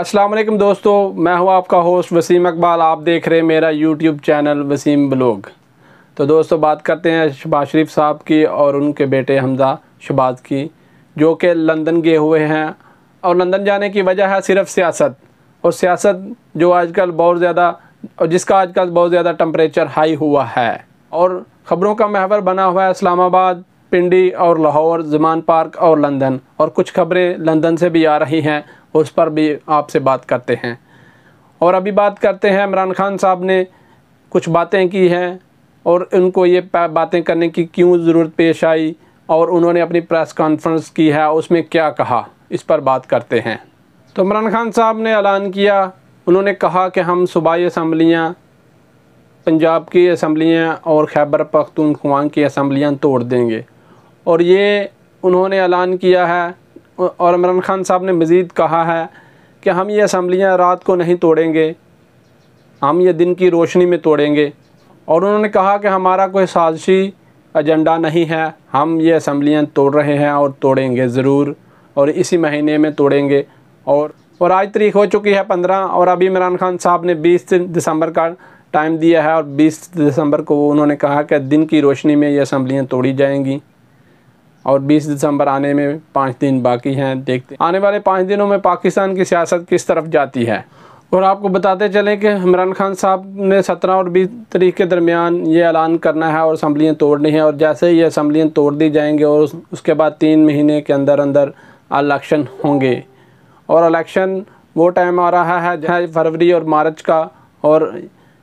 अस्सलाम वालेकुम दोस्तों मैं हूं आपका होस्ट वसीम अकबाल आप देख रहे हैं मेरा यूट्यूब चैनल वसीम ब्लॉग तो दोस्तों बात करते हैं शबाज शरीफ साहब की और उनके बेटे हमज़ा शबाज की जो कि लंदन गए हुए हैं और लंदन जाने की वजह है सिर्फ सियासत और सियासत जो आजकल बहुत ज़्यादा और जिसका आजकल बहुत ज़्यादा टम्परेचर हाई हुआ है और ख़बरों का महवर बना हुआ है इस्लामाबाद पिंडी और लाहौर जमान पार्क और लंदन और कुछ खबरें लंदन से भी आ रही हैं उस पर भी आपसे बात करते हैं और अभी बात करते हैं इमरान खान साहब ने कुछ बातें की हैं और उनको ये बातें करने की क्यों ज़रूरत पेश आई और उन्होंने अपनी प्रेस कॉन्फ्रेंस की है उसमें क्या कहा इस पर बात करते हैं तो इमरान खान साहब ने ऐलान किया उन्होंने कहा कि हम सूबाई असम्बलियाँ पंजाब की असम्बलियाँ और खैबर पख्तूनख्वा की असम्बलियाँ तोड़ देंगे और ये उन्होंने ऐलान किया है और इमरान खान साहब ने मज़ीद कहा है कि हम ये असम्बलियाँ रात को नहीं तोड़ेंगे हम ये दिन की रोशनी में तोड़ेंगे और उन्होंने कहा कि हमारा कोई साजिशी एजेंडा नहीं है हम ये असम्बलियाँ तोड़ रहे हैं और तोड़ेंगे ज़रूर और इसी महीने में तोड़ेंगे और और आज तरीक हो चुकी है पंद्रह और अभी इमरान खान साहब ने बीस दिसंबर का टाइम दिया है और बीस दिसंबर को उन्होंने कहा कि दिन की रोशनी में ये असम्बलियाँ तोड़ी जाएंगी और 20 दिसंबर आने में पाँच दिन बाकी हैं देखते आने वाले पाँच दिनों में पाकिस्तान की सियासत किस तरफ जाती है और आपको बताते चलें कि इमरान खान साहब ने 17 और 20 तरीक के दरमियान ये ऐलान करना है और असम्बलियाँ तोड़नी है और जैसे ही ये असम्बलियाँ तोड़ दी जाएंगी और उसके बाद तीन महीने के अंदर अंदर अलेक्शन होंगे और अलेक्शन वो टाइम आ रहा है जहाँ फरवरी और मार्च का और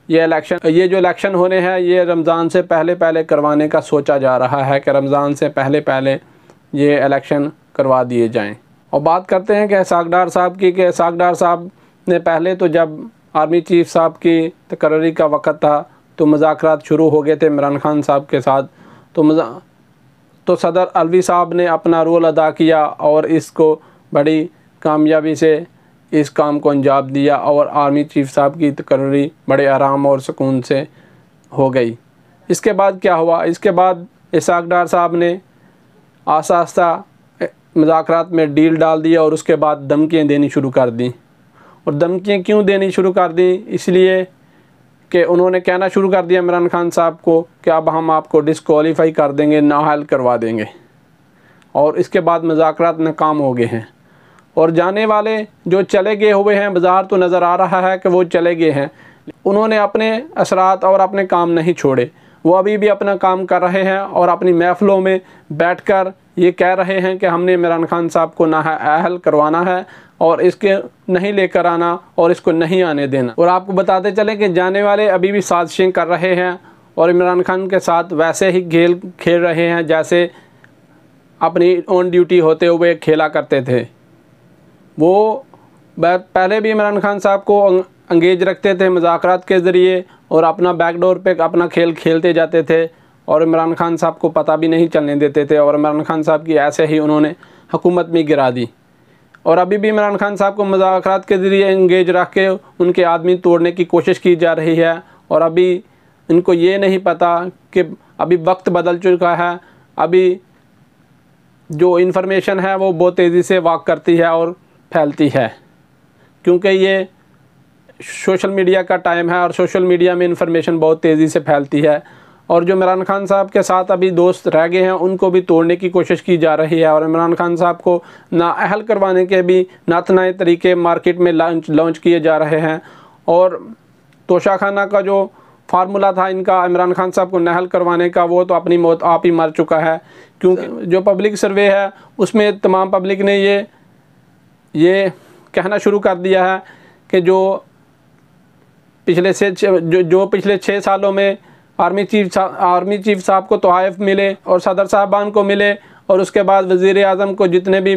ये इलेक्शन ये जो इलेक्शन होने हैं ये रमज़ान से पहले पहले करवाने का सोचा जा रहा है कि रमज़ान से पहले पहले ये इलेक्शन करवा दिए जाएं और बात करते हैं कि सागडार साहब की कि इसाक डार साहब ने पहले तो जब आर्मी चीफ साहब की तकर्री का वक़्त था तो मुजाकर शुरू हो गए थे इमरान खान साहब के साथ तो मजा तो सदर अलवी साहब ने अपना रोल अदा किया और इसको बड़ी कामयाबी से इस काम को अंजाम दिया और आर्मी चीफ साहब की तकर्री बड़े आराम और सुकून से हो गई इसके बाद क्या हुआ इसके बाद इसाक डार साहब ने आसा आस्ता मजाक में डील डाल दिया और उसके बाद धमकियाँ देनी शुरू कर दी और धमकियाँ क्यों देनी शुरू कर दी इसलिए कि उन्होंने कहना शुरू कर दिया इमरान खान साहब को कि अब हम आपको डिसकॉलीफाई कर देंगे नाहल करवा देंगे और इसके बाद मजाक नाकाम हो गए हैं और जाने वाले जो चले गए हुए हैं बाज़ार तो नज़र आ रहा है कि वो चले गए हैं उन्होंने अपने असरात और अपने काम नहीं छोड़े वो अभी भी अपना काम कर रहे हैं और अपनी महफ़लों में बैठकर ये कह रहे हैं कि हमने इमरान खान साहब को ना अहल करवाना है और इसके नहीं लेकर आना और इसको नहीं आने देना और आपको बताते चले कि जाने वाले अभी भी साजिशें कर रहे हैं और इमरान खान के साथ वैसे ही खेल खेल रहे हैं जैसे अपनी ऑन ड्यूटी होते हुए खेला करते थे वो पहले भी इमरान खान साहब को अंगेज रखते थे मजाक के ज़रिए और अपना बैकडोर पे अपना खेल खेलते जाते थे और इमरान खान साहब को पता भी नहीं चलने देते थे और इमरान खान साहब की ऐसे ही उन्होंने हुकूमत में गिरा दी और अभी भी इमरान खान साहब को मजाक के ज़रिए इंगेज रख के उनके आदमी तोड़ने की कोशिश की जा रही है और अभी इनको ये नहीं पता कि अभी वक्त बदल चुका है अभी जो इन्फॉर्मेशन है वो बहुत तेज़ी से वाक करती है और फैलती है क्योंकि ये सोशल मीडिया का टाइम है और सोशल मीडिया में इंफॉर्मेशन बहुत तेज़ी से फैलती है और जो इमरान खान साहब के साथ अभी दोस्त रह गए हैं उनको भी तोड़ने की कोशिश की जा रही है और इमरान खान साहब को नाअहल करवाने के भी नए तरीके मार्केट में लॉन्च लॉन्च किए जा रहे हैं और तोशा खाना का जो फार्मूला था इनका इमरान खान साहब को नहल करवाने का वो तो अपनी मौत आप ही मर चुका है क्योंकि जो पब्लिक सर्वे है उसमें तमाम पब्लिक ने ये ये कहना शुरू कर दिया है कि जो पिछले से जो जो पिछले छः सालों में आर्मी चीफ आर्मी चीफ साहब को तोहफ़ मिले और सदर साहबान को मिले और उसके बाद वज़ी अजम को जितने भी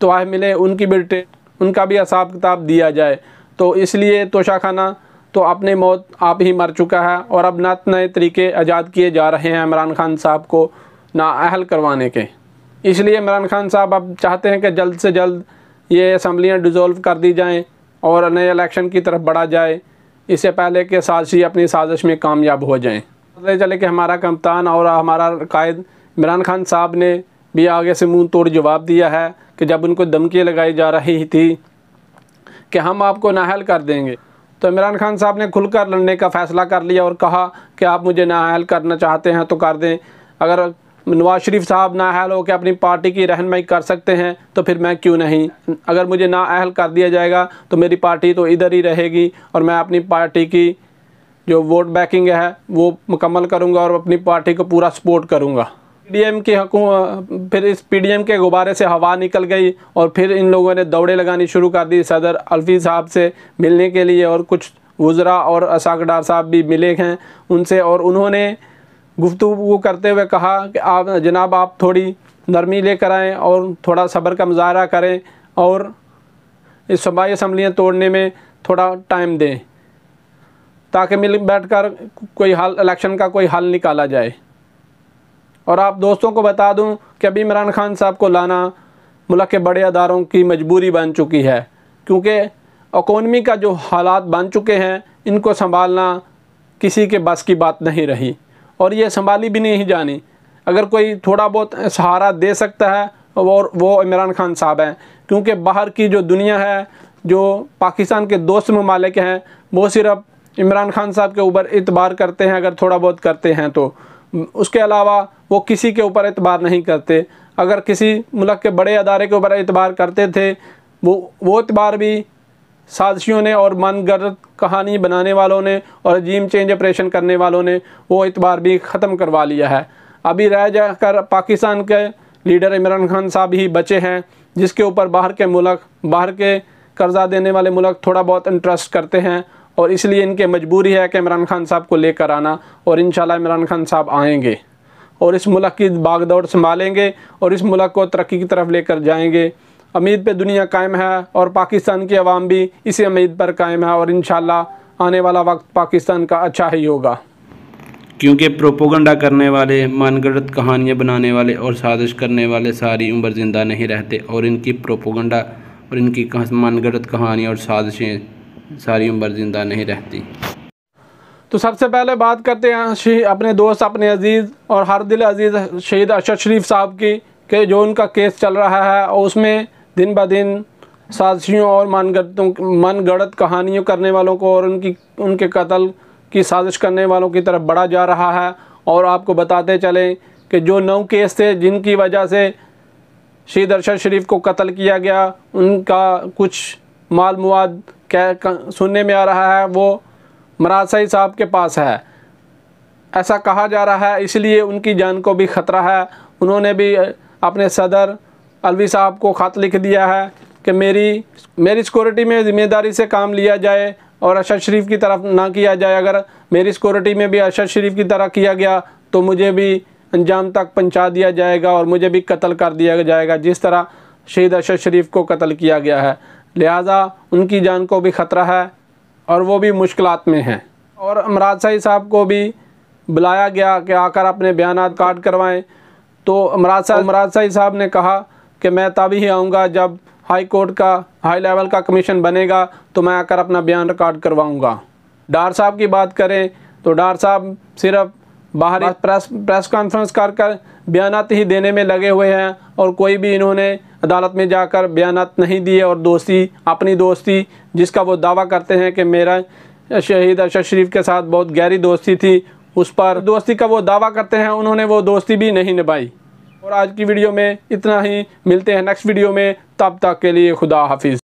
तोहफ़ मिले उनकी भी उनका भी हिसाब किताब दिया जाए तो इसलिए तोशा खाना तो अपने मौत आप ही मर चुका है और अब ना नए तरीके आज़ाद किए जा रहे हैं इमरान खान साहब को नाअहल करवाने के इसलिए इमरान खान साहब अब चाहते हैं कि जल्द से जल्द ये असम्बलियाँ डिज़ोल्व कर दी जाएँ और नए इलेक्शन की तरफ बढ़ा जाए इससे पहले कि साजिशी अपनी साजिश में कामयाब हो जाएँ पता चले कि हमारा कप्तान और हमारा कायद इमरान खान साहब ने भी आगे से मुंह तोड़ जवाब दिया है कि जब उनको धमकी लगाई जा रही थी कि हम आपको नाहल कर देंगे तो इमरान खान साहब ने खुलकर लड़ने का फ़ैसला कर लिया और कहा कि आप मुझे नाहल करना चाहते हैं तो कर दें अगर नवाज शरीफ साहब ना अहल होकर अपनी पार्टी की रहनमई कर सकते हैं तो फिर मैं क्यों नहीं अगर मुझे ना अहल कर दिया जाएगा तो मेरी पार्टी तो इधर ही रहेगी और मैं अपनी पार्टी की जो वोट बैकिंग है वो मुकम्मल करूँगा और अपनी पार्टी को पूरा सपोर्ट करूँगा पीडीएम की हकूम फिर इस पीडीएम के गुब्बारे से हवा निकल गई और फिर इन लोगों ने दौड़े लगानी शुरू कर दी सदर अल्फी साहब से मिलने के लिए और कुछ वज़रा और असाकडार साहब भी मिले हैं उनसे और उन्होंने गुफ्तु करते हुए कहा कि आप जनाब आप थोड़ी नरमी लेकर आएँ और थोड़ा सब्र का मुजाहरा करें और इस सूबाई असम्बलियाँ तोड़ने में थोड़ा टाइम दें ताकि मिल बैठ कर कोई हल इलेक्शन का कोई हल निकाला जाए और आप दोस्तों को बता दूं कि अभी इमरान खान साहब को लाना मुल्क के बड़े अदारों की मजबूरी बन चुकी है क्योंकि अकोनमी का जो हालात बन चुके हैं इनको संभालना किसी के बस की बात नहीं रही और ये संभाली भी नहीं जानी अगर कोई थोड़ा बहुत सहारा दे सकता है और वो इमरान खान साहब हैं क्योंकि बाहर की जो दुनिया है जो पाकिस्तान के दोस्त ममालिक हैं वो सिर्फ इमरान खान साहब के ऊपर एतबार करते हैं अगर थोड़ा बहुत करते हैं तो उसके अलावा वो किसी के ऊपर एतबार नहीं करते अगर किसी मुल्क के बड़े अदारे के ऊपर एतबार करते थे वो वो एतबार भी साजिशों ने और मन गर्द कहानी बनाने वालों ने और अजीम चेंज ऑपरेशन करने वालों ने वो इतबार भी ख़त्म करवा लिया है अभी रह जाकर पाकिस्तान के लीडर इमरान खान साहब ही बचे हैं जिसके ऊपर बाहर के मुल्क बाहर के कर्जा देने वाले मुल्क थोड़ा बहुत इंटरेस्ट करते हैं और इसलिए इनके मजबूरी है कि इमरान खान साहब को लेकर आना और इन इमरान खान साहब आएँगे और इस मुल्क की बागदौड़ संभालेंगे और इस मुल्क को तरक्की की तरफ लेकर जाएंगे उम्मीद पे दुनिया कायम है और पाकिस्तान की आवाम भी इसी उम्मीद पर कायम है और इन आने वाला वक्त पाकिस्तान का अच्छा ही होगा क्योंकि प्रोपोगंडा करने वाले मानगढ़ कहानियाँ बनाने वाले और साजिश करने वाले सारी उम्र ज़िंदा नहीं रहते और इनकी प्रोपोगंडा और इनकी मानगढ़ कहानियाँ और साजिशें सारी उम्र ज़िंदा नहीं रहती तो सबसे पहले बात करते हैं अपने दोस्त अपने अजीज़ और हर दिल अजीज़ शहीद अरशद शरीफ साहब की कि जो उनका केस चल रहा है और उसमें दिन ब दिन साजिशों और मन गढ़त कहानियों करने वालों को और उनकी उनके कत्ल की साजिश करने वालों की तरफ बढ़ा जा रहा है और आपको बताते चलें कि जो नौ केस थे जिनकी वजह से श्री दर्शन शरीफ को कत्ल किया गया उनका कुछ माल मवाद क्या सुनने में आ रहा है वो मरासाई साहब के पास है ऐसा कहा जा रहा है इसलिए उनकी जान को भी ख़तरा है उन्होंने भी अपने सदर अलवी साहब को ख़त लिख दिया है कि मेरी मेरी सिक्योरिटी में ज़िम्मेदारी से काम लिया जाए और अरशद शरीफ की तरफ ना किया जाए अगर मेरी सिक्योरिटी में भी अरशद शरीफ की तरह किया गया तो मुझे भी अंजाम तक पहुँचा दिया जाएगा और मुझे भी कत्ल कर दिया जाएगा जिस तरह शहीद अरशद शरीफ को कत्ल किया गया है लिहाजा उनकी जान को भी ख़तरा है और वो भी मुश्किल में हैं और अमराज सही साहब को भी बुलाया गया कि आकर अपने बयान कार्ड करवाएं तो अमराज साहब अमराज शाही साहब ने कहा कि मैं तभी ही आऊँगा जब हाई कोर्ट का हाई लेवल का कमीशन बनेगा तो मैं आकर अपना बयान रिकॉर्ड करवाऊँगा डार साहब की बात करें तो डार साहब सिर्फ बाहर प्रेस प्रेस कॉन्फ्रेंस कर कर बयान ही देने में लगे हुए हैं और कोई भी इन्होंने अदालत में जाकर बयान नहीं दिए और दोस्ती अपनी दोस्ती जिसका वो दावा करते हैं कि मेरा शहीद अरशद शरीफ के साथ बहुत गहरी दोस्ती थी उस पर दोस्ती का वो दावा करते हैं उन्होंने वो दोस्ती भी नहीं निभाई और आज की वीडियो में इतना ही मिलते हैं नेक्स्ट वीडियो में तब तक के लिए खुदा हाफिज़